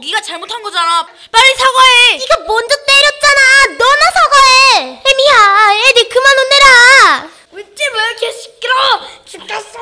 네가 잘못한 거잖아. 빨리 사과해. 네가 먼저 때렸잖아. 너나 사과해. 애미야, 애들 그만 혼내라. 왜 이렇게 시끄러? 집 갔어.